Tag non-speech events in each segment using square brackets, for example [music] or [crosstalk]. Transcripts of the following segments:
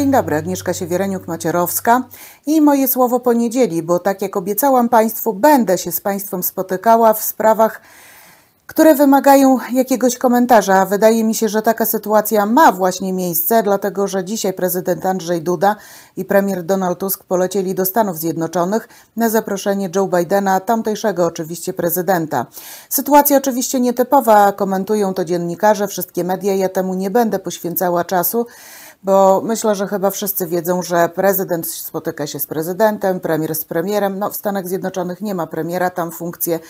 Dzień dobry, Agnieszka Siewiereniuk-Macierowska i moje słowo poniedzieli, bo tak jak obiecałam Państwu, będę się z Państwem spotykała w sprawach, które wymagają jakiegoś komentarza. Wydaje mi się, że taka sytuacja ma właśnie miejsce, dlatego że dzisiaj prezydent Andrzej Duda i premier Donald Tusk polecieli do Stanów Zjednoczonych na zaproszenie Joe Bidena, tamtejszego oczywiście prezydenta. Sytuacja oczywiście nietypowa, komentują to dziennikarze, wszystkie media, ja temu nie będę poświęcała czasu bo myślę, że chyba wszyscy wiedzą, że prezydent spotyka się z prezydentem, premier z premierem. No, w Stanach Zjednoczonych nie ma premiera, tam funkcję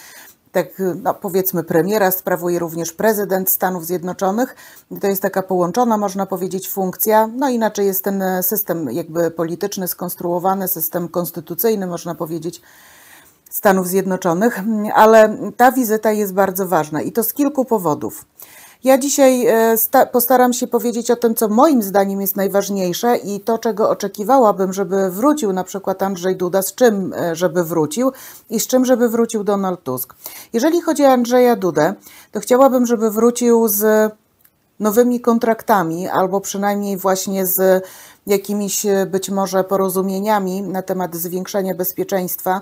tak no, powiedzmy premiera sprawuje również prezydent Stanów Zjednoczonych. To jest taka połączona, można powiedzieć, funkcja. No inaczej jest ten e, system jakby polityczny skonstruowany, system konstytucyjny, można powiedzieć. Stanów Zjednoczonych, ale ta wizyta jest bardzo ważna i to z kilku powodów. Ja dzisiaj e, postaram się powiedzieć o tym, co moim zdaniem jest najważniejsze i to, czego oczekiwałabym, żeby wrócił na przykład Andrzej Duda, z czym e, żeby wrócił i z czym żeby wrócił Donald Tusk. Jeżeli chodzi o Andrzeja Dudę, to chciałabym, żeby wrócił z nowymi kontraktami albo przynajmniej właśnie z jakimiś e, być może porozumieniami na temat zwiększenia bezpieczeństwa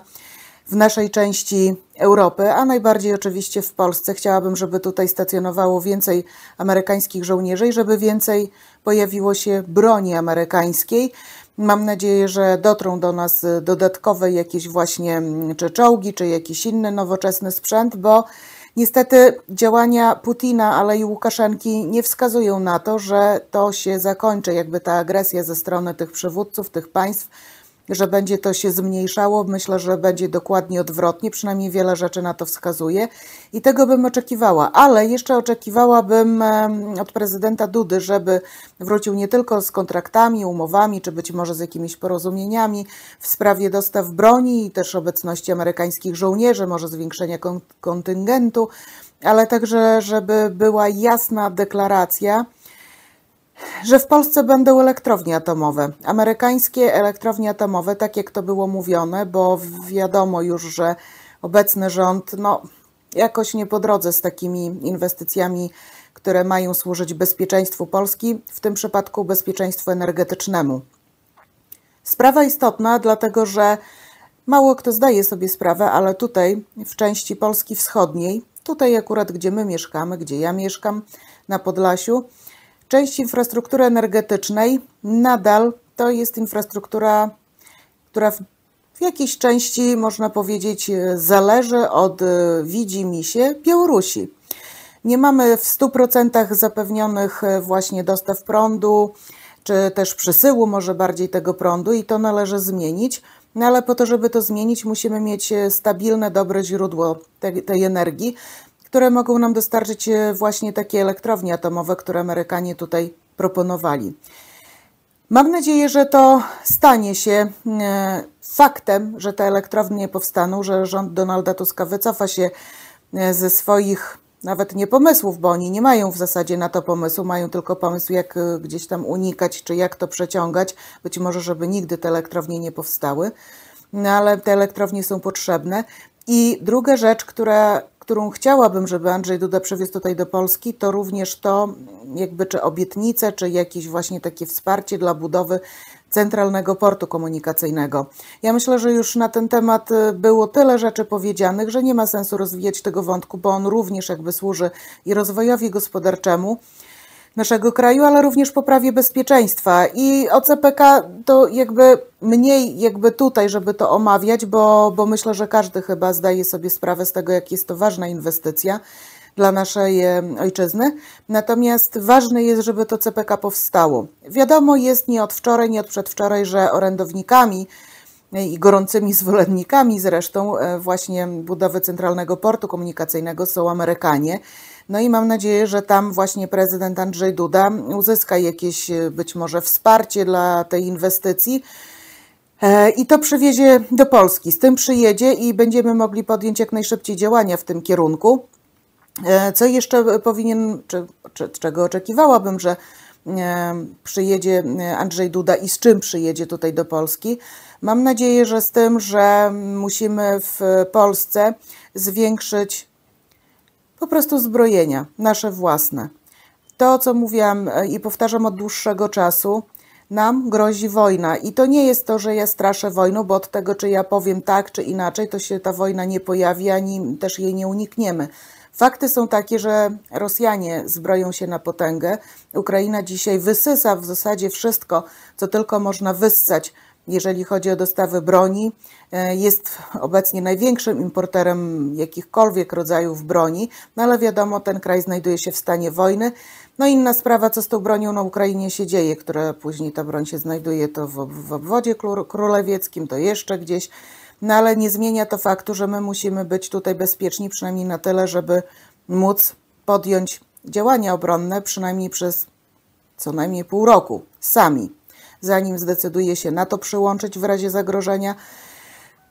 w naszej części Europy, a najbardziej oczywiście w Polsce. Chciałabym, żeby tutaj stacjonowało więcej amerykańskich żołnierzy i żeby więcej pojawiło się broni amerykańskiej. Mam nadzieję, że dotrą do nas dodatkowe jakieś właśnie mm, czy czołgi, czy jakiś inny nowoczesny sprzęt, bo Niestety działania Putina, ale i Łukaszenki nie wskazują na to, że to się zakończy, jakby ta agresja ze strony tych przywódców, tych państw że będzie to się zmniejszało. Myślę, że będzie dokładnie odwrotnie, przynajmniej wiele rzeczy na to wskazuje i tego bym oczekiwała. Ale jeszcze oczekiwałabym od prezydenta Dudy, żeby wrócił nie tylko z kontraktami, umowami, czy być może z jakimiś porozumieniami w sprawie dostaw broni i też obecności amerykańskich żołnierzy, może zwiększenia kontyngentu, ale także, żeby była jasna deklaracja, że w Polsce będą elektrownie atomowe. Amerykańskie elektrownie atomowe, tak jak to było mówione, bo wiadomo już, że obecny rząd no, jakoś nie po drodze z takimi inwestycjami, które mają służyć bezpieczeństwu Polski, w tym przypadku bezpieczeństwu energetycznemu. Sprawa istotna, dlatego że mało kto zdaje sobie sprawę, ale tutaj w części Polski Wschodniej, tutaj akurat gdzie my mieszkamy, gdzie ja mieszkam na Podlasiu, Część infrastruktury energetycznej nadal to jest infrastruktura, która w jakiejś części, można powiedzieć, zależy od e, widzi mi się Białorusi. Nie mamy w 100% zapewnionych e, właśnie dostaw prądu, czy też przesyłu może bardziej tego prądu i to należy zmienić. No ale po to, żeby to zmienić, musimy mieć e, stabilne, dobre źródło tej, tej energii które mogą nam dostarczyć e, właśnie takie elektrownie atomowe, które Amerykanie tutaj proponowali. Mam nadzieję, że to stanie się e, faktem, że te elektrownie powstaną, że rząd Donalda Tuska wycofa się e, ze swoich nawet nie pomysłów, bo oni nie mają w zasadzie na to pomysłu, mają tylko pomysł, jak gdzieś tam unikać, czy jak to przeciągać, być może, żeby nigdy te elektrownie nie powstały, no ale te elektrownie są potrzebne. I druga rzecz, która którą chciałabym, żeby Andrzej Duda przywiózł tutaj do Polski, to również to, jakby czy obietnice, czy jakieś właśnie takie wsparcie dla budowy Centralnego Portu Komunikacyjnego. Ja myślę, że już na ten temat y, było tyle rzeczy powiedzianych, że nie ma sensu rozwijać tego wątku, bo on również jakby służy i rozwojowi gospodarczemu naszego kraju, ale również poprawie bezpieczeństwa. I o CPK to jakby mniej jakby tutaj, żeby to omawiać, bo, bo myślę, że każdy chyba zdaje sobie sprawę z tego, jak jest to ważna inwestycja dla naszej e, ojczyzny. Natomiast ważne jest, żeby to CPK powstało. Wiadomo jest nie od wczoraj, nie od przedwczoraj, że orędownikami e, i gorącymi [laughs] zwolennikami zresztą e, właśnie budowy Centralnego Portu Komunikacyjnego są Amerykanie. No i mam nadzieję, że tam właśnie prezydent Andrzej Duda uzyska jakieś e, być może wsparcie dla tej inwestycji. E, I to przywiezie do Polski. Z tym przyjedzie i będziemy mogli podjąć jak najszybciej działania w tym kierunku. E, co jeszcze powinien, czy, czy, czego oczekiwałabym, że przyjedzie Andrzej Duda i z czym przyjedzie tutaj do Polski? Mam nadzieję, że z tym, że musimy w Polsce zwiększyć po prostu zbrojenia, nasze własne. To, co mówiłam e, i powtarzam od dłuższego czasu, nam grozi wojna. I to nie jest to, że ja straszę wojną, bo od tego, czy ja powiem tak, czy inaczej, to się ta wojna nie pojawi, ani też jej nie unikniemy. Fakty są takie, że Rosjanie zbroją się na potęgę. Ukraina dzisiaj wysysa w zasadzie wszystko, co tylko można wyssać jeżeli chodzi o dostawy broni, e, jest obecnie największym importerem jakichkolwiek rodzajów broni, no ale wiadomo, ten kraj znajduje się w stanie wojny. No inna sprawa, co z tą bronią na Ukrainie się dzieje, która później ta broń się znajduje to w, w obwodzie królewieckim, to jeszcze gdzieś. No ale nie zmienia to faktu, że my musimy być tutaj bezpieczni, przynajmniej na tyle, żeby móc podjąć działania obronne, przynajmniej przez co najmniej pół roku sami zanim zdecyduje się na to przyłączyć w razie zagrożenia.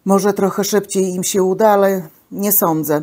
Może trochę szybciej im się uda, ale nie sądzę.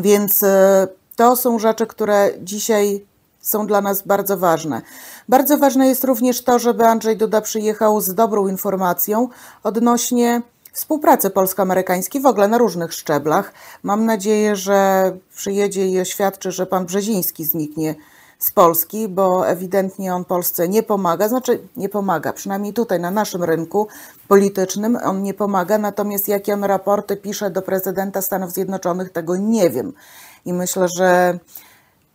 Więc e, to są rzeczy, które dzisiaj są dla nas bardzo ważne. Bardzo ważne jest również to, żeby Andrzej Duda przyjechał z dobrą informacją odnośnie współpracy polsko-amerykańskiej w ogóle na różnych szczeblach. Mam nadzieję, że przyjedzie i oświadczy, że pan Brzeziński zniknie z Polski, bo ewidentnie on Polsce nie pomaga, znaczy nie pomaga, przynajmniej tutaj na naszym rynku politycznym on nie pomaga, natomiast jakie on raporty pisze do prezydenta Stanów Zjednoczonych, tego nie wiem. I myślę, że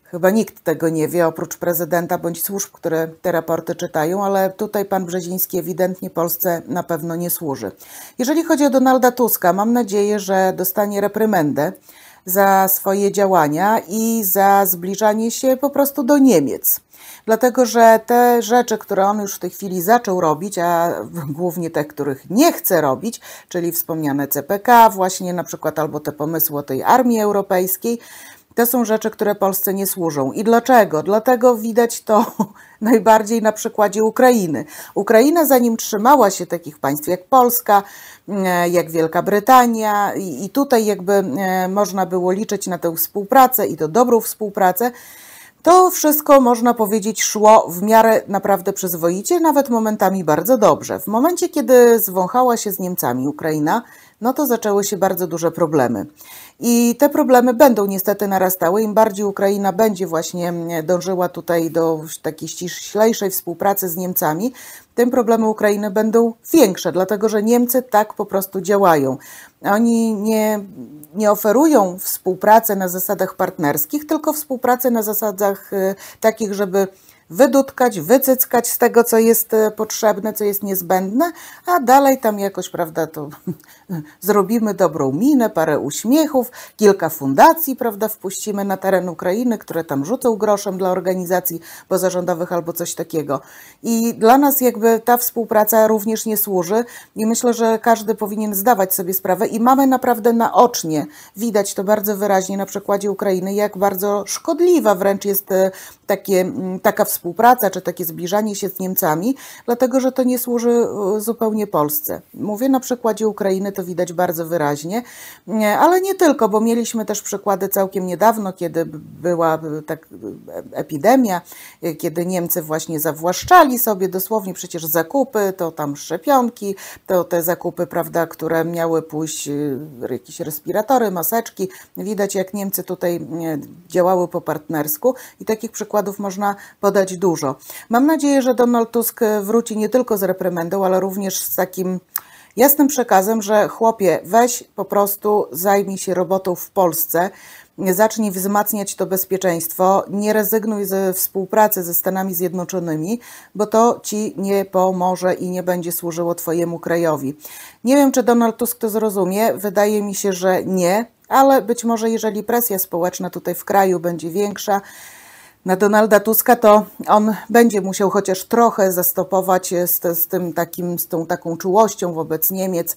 chyba nikt tego nie wie, oprócz prezydenta bądź służb, które te raporty czytają, ale tutaj pan Brzeziński ewidentnie Polsce na pewno nie służy. Jeżeli chodzi o Donalda Tuska, mam nadzieję, że dostanie reprymendę za swoje działania i za zbliżanie się po prostu do Niemiec. Dlatego, że te rzeczy, które on już w tej chwili zaczął robić, a [laughs] głównie te, których nie chce robić, czyli wspomniane CPK, właśnie na przykład albo te pomysły o tej armii europejskiej, to są rzeczy, które Polsce nie służą. I dlaczego? Dlatego widać to [laughs] najbardziej na przykładzie Ukrainy. Ukraina, zanim trzymała się takich państw jak Polska, mm, e, jak Wielka Brytania, i tutaj jakby e, można było liczyć na tę współpracę i to dobrą współpracę, to wszystko można powiedzieć szło w miarę naprawdę przyzwoicie, nawet momentami bardzo dobrze. W momencie, kiedy zwąchała się z Niemcami Ukraina, no to zaczęły się bardzo duże problemy. I te problemy będą niestety narastały. Im bardziej Ukraina będzie właśnie mm, dążyła tutaj do takiej ściślejszej współpracy z Niemcami, tym problemy Ukrainy będą większe, dlatego że Niemcy tak po prostu działają. Oni nie, nie oferują współpracy na zasadach partnerskich, tylko współpracy na zasadach y, takich, żeby wydutkać, wycyckać z tego, co jest e, potrzebne, co jest niezbędne, a dalej tam jakoś, prawda, to [laughs] zrobimy dobrą minę, parę uśmiechów, kilka fundacji, prawda, wpuścimy na teren Ukrainy, które tam rzucą groszem dla organizacji pozarządowych albo coś takiego. I dla nas jakby ta współpraca również nie służy i myślę, że każdy powinien zdawać sobie sprawę i mamy naprawdę naocznie, widać to bardzo wyraźnie na przykładzie Ukrainy, jak bardzo szkodliwa wręcz jest e, takie, taka współpraca współpraca, czy takie zbliżanie się z Niemcami, dlatego że to nie służy e, zupełnie Polsce. Mówię na przykładzie Ukrainy, to widać bardzo wyraźnie, ale nie tylko, bo mieliśmy też przykłady całkiem niedawno, kiedy była e, tak e, epidemia, kiedy Niemcy właśnie zawłaszczali sobie dosłownie przecież zakupy, to tam szczepionki, to te zakupy, prawda, które miały pójść, jakieś respiratory, maseczki. Widać, jak Niemcy tutaj działały po partnersku i takich przykładów można podać dużo. Mam nadzieję, że Donald Tusk wróci nie tylko z reprymendą, ale również z takim jasnym przekazem, że chłopie, weź po prostu zajmij się robotą w Polsce, zacznij wzmacniać to bezpieczeństwo, nie rezygnuj ze współpracy ze Stanami Zjednoczonymi, bo to ci nie pomoże i nie będzie służyło Twojemu krajowi. Nie wiem, czy Donald Tusk to zrozumie, wydaje mi się, że nie, ale być może jeżeli presja społeczna tutaj w kraju będzie większa, na Donalda Tuska, to on będzie musiał chociaż trochę zastopować e, z, z tym takim, z tą taką czułością wobec Niemiec,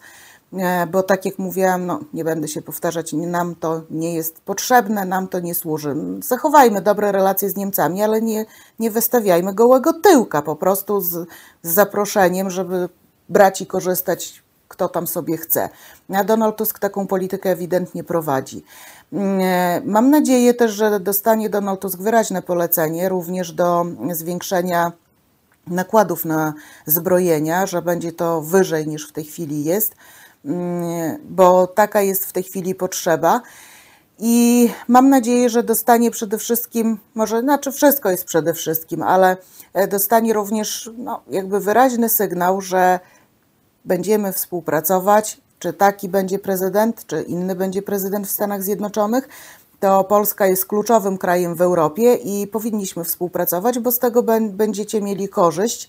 e, bo tak jak mówiłam, no, nie będę się powtarzać, nam to nie jest potrzebne, nam to nie służy. Zachowajmy dobre relacje z Niemcami, ale nie, nie wystawiajmy gołego tyłka po prostu z, z zaproszeniem, żeby brać i korzystać kto tam sobie chce. A Donald Tusk taką politykę ewidentnie prowadzi. Mam nadzieję też, że dostanie Donald Tusk wyraźne polecenie również do zwiększenia nakładów na zbrojenia, że będzie to wyżej niż w tej chwili jest, mm, bo taka jest w tej chwili potrzeba. I mam nadzieję, że dostanie przede wszystkim, może znaczy wszystko jest przede wszystkim, ale e, dostanie również no, jakby wyraźny sygnał, że będziemy współpracować czy taki będzie prezydent, czy inny będzie prezydent w Stanach Zjednoczonych, to Polska jest kluczowym krajem w Europie i powinniśmy współpracować, bo z tego będziecie mieli korzyść.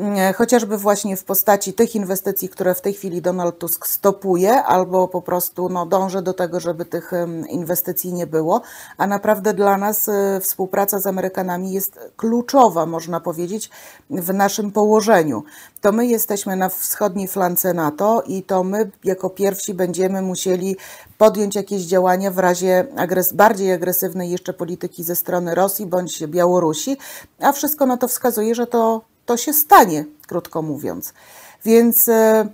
Mm, e, chociażby właśnie w postaci tych inwestycji, które w tej chwili Donald Tusk stopuje, albo po prostu no, dąży do tego, żeby tych inwestycji nie było. A naprawdę dla nas e, współpraca z Amerykanami jest kluczowa, można powiedzieć, w naszym położeniu. To my jesteśmy na wschodniej flance NATO i to my jako pierwsi będziemy musieli podjąć jakieś działania w razie agres bardziej agresywnej jeszcze polityki ze strony Rosji bądź Białorusi, a wszystko na to wskazuje, że to to się stanie, krótko mówiąc. Więc e,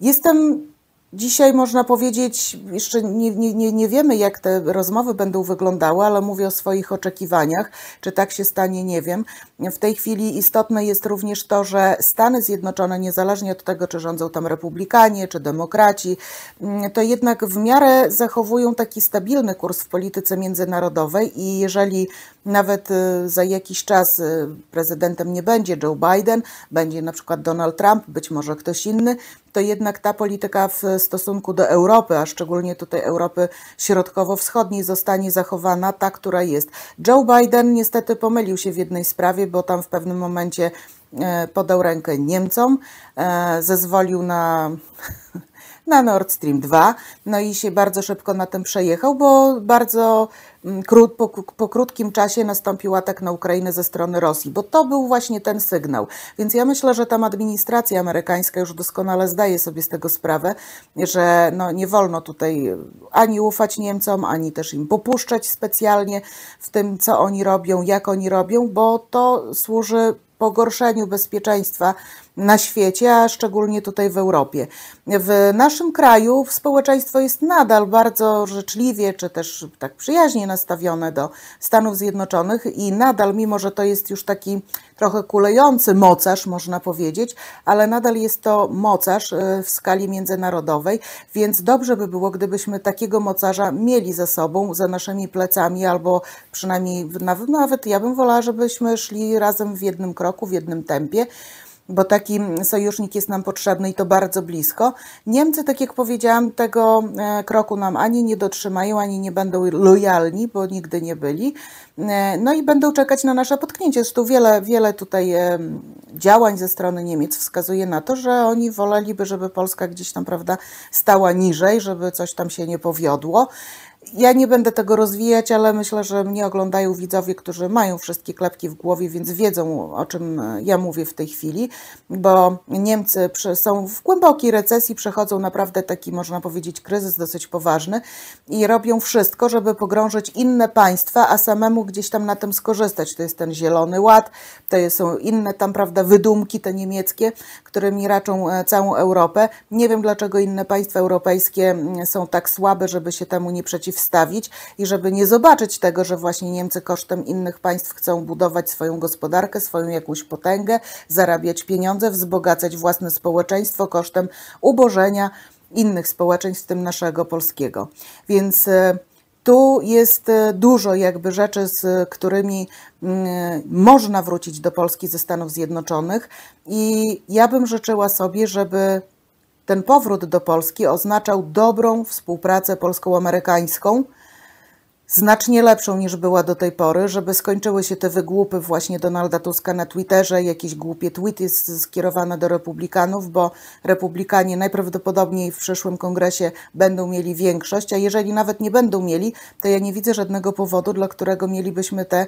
jestem dzisiaj, można powiedzieć, jeszcze nie, nie, nie wiemy, jak te rozmowy będą wyglądały, ale mówię o swoich oczekiwaniach. Czy tak się stanie, nie wiem. W tej chwili istotne jest również to, że Stany Zjednoczone, niezależnie od tego, czy rządzą tam republikanie, czy demokraci, mm, to jednak w miarę zachowują taki stabilny kurs w polityce międzynarodowej i jeżeli nawet y, za jakiś czas y, prezydentem nie będzie Joe Biden, będzie na przykład Donald Trump, być może ktoś inny, to jednak ta polityka w stosunku do Europy, a szczególnie tutaj Europy Środkowo-Wschodniej, zostanie zachowana ta, która jest. Joe Biden niestety pomylił się w jednej sprawie, bo tam w pewnym momencie e, podał rękę Niemcom, e, zezwolił na [laughs] na Nord Stream 2, no i się bardzo szybko na tym przejechał, bo bardzo Mm, krót, po, po, krótkim czasie nastąpił atak na Ukrainę ze strony Rosji, bo to był właśnie ten sygnał. Więc ja myślę, że tam administracja amerykańska już doskonale zdaje sobie z tego sprawę, że no, nie wolno tutaj e, ani ufać Niemcom, ani też im popuszczać specjalnie w tym, co oni robią, jak oni robią, bo to służy pogorszeniu bezpieczeństwa na świecie, a szczególnie tutaj w Europie. W naszym kraju społeczeństwo jest nadal bardzo życzliwie, czy też tak przyjaźnie nastawione do Stanów Zjednoczonych i nadal, mimo że to jest już taki trochę kulejący mocarz, można powiedzieć, ale nadal jest to mocarz e, w skali międzynarodowej, więc dobrze by było, gdybyśmy takiego mocarza mieli za sobą, za naszymi plecami, albo przynajmniej nawet, nawet ja bym wolała, żebyśmy szli razem w jednym kroku, w jednym tempie bo taki sojusznik jest nam potrzebny i to bardzo blisko. Niemcy, tak jak powiedziałam, tego e, kroku nam ani nie dotrzymają, ani nie będą lojalni, bo nigdy nie byli. E, no i będą czekać na nasze potknięcie. Zresztą wiele, wiele tutaj e, działań ze strony Niemiec wskazuje na to, że oni woleliby, żeby Polska gdzieś tam, prawda, stała niżej, żeby coś tam się nie powiodło. Ja nie będę tego rozwijać, ale myślę, że mnie oglądają widzowie, którzy mają wszystkie klepki w głowie, więc wiedzą o czym e, ja mówię w tej chwili, bo Niemcy są w głębokiej recesji, przechodzą naprawdę taki, można powiedzieć, kryzys dosyć poważny i robią wszystko, żeby pogrążyć inne państwa, a samemu gdzieś tam na tym skorzystać. To jest ten Zielony Ład, to są inne tam, prawda, wydumki te niemieckie, którymi raczą e, całą Europę. Nie wiem, dlaczego inne państwa europejskie są tak słabe, żeby się temu nie przeciwdziałać przeciwstawić i żeby nie zobaczyć tego, że właśnie Niemcy kosztem innych państw chcą budować swoją gospodarkę, swoją jakąś potęgę, zarabiać pieniądze, wzbogacać własne społeczeństwo kosztem ubożenia innych społeczeństw, w tym naszego polskiego. Więc e, tu jest e, dużo jakby rzeczy, z którymi mm, można wrócić do Polski ze Stanów Zjednoczonych i ja bym życzyła sobie, żeby ten powrót do Polski oznaczał dobrą współpracę polsko-amerykańską, znacznie lepszą niż była do tej pory, żeby skończyły się te wygłupy właśnie Donalda Tuska na Twitterze, jakieś głupie tweety skierowane do republikanów, bo republikanie najprawdopodobniej w przyszłym kongresie będą mieli większość, a jeżeli nawet nie będą mieli, to ja nie widzę żadnego powodu, dla którego mielibyśmy te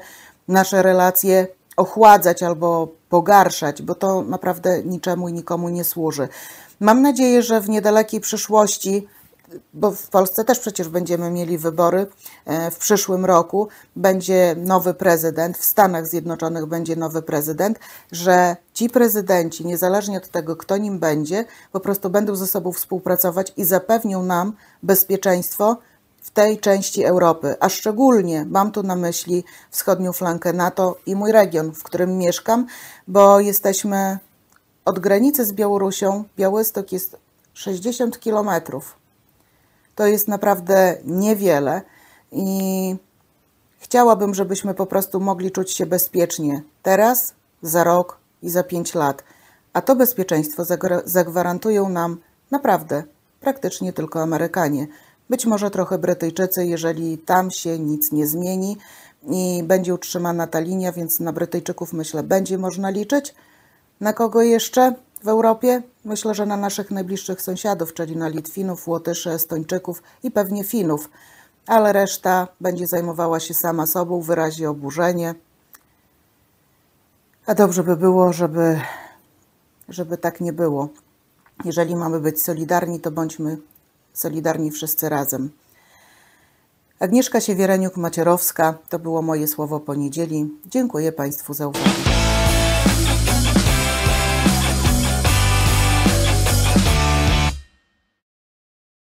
nasze relacje ochładzać albo pogarszać, bo to naprawdę niczemu i nikomu nie służy. Mam nadzieję, że w niedalekiej przyszłości, bo w Polsce też przecież będziemy mieli wybory e, w przyszłym roku, będzie nowy prezydent, w Stanach Zjednoczonych będzie nowy prezydent, że ci prezydenci, niezależnie od tego, kto nim będzie, po prostu będą ze sobą współpracować i zapewnią nam bezpieczeństwo w tej części Europy, a szczególnie mam tu na myśli wschodnią flankę NATO i mój region, w którym mieszkam, bo jesteśmy od granicy z Białorusią, Białystok jest 60 kilometrów. To jest naprawdę niewiele i chciałabym, żebyśmy po prostu mogli czuć się bezpiecznie teraz, za rok i za pięć lat. A to bezpieczeństwo zagwarantują nam naprawdę praktycznie tylko Amerykanie być może trochę Brytyjczycy, jeżeli tam się nic nie zmieni i będzie utrzymana ta linia, więc na Brytyjczyków myślę będzie można liczyć. Na kogo jeszcze w Europie? Myślę, że na naszych najbliższych sąsiadów, czyli na Litwinów, Łotyszy, Estończyków i pewnie Finów, ale reszta będzie zajmowała się sama sobą, wyrazi oburzenie. A dobrze by było, żeby, żeby tak nie było. Jeżeli mamy być solidarni, to bądźmy solidarni wszyscy razem. Agnieszka Siewiereniuk-Macierowska, to było moje słowo poniedzieli. Dziękuję Państwu za uwagę.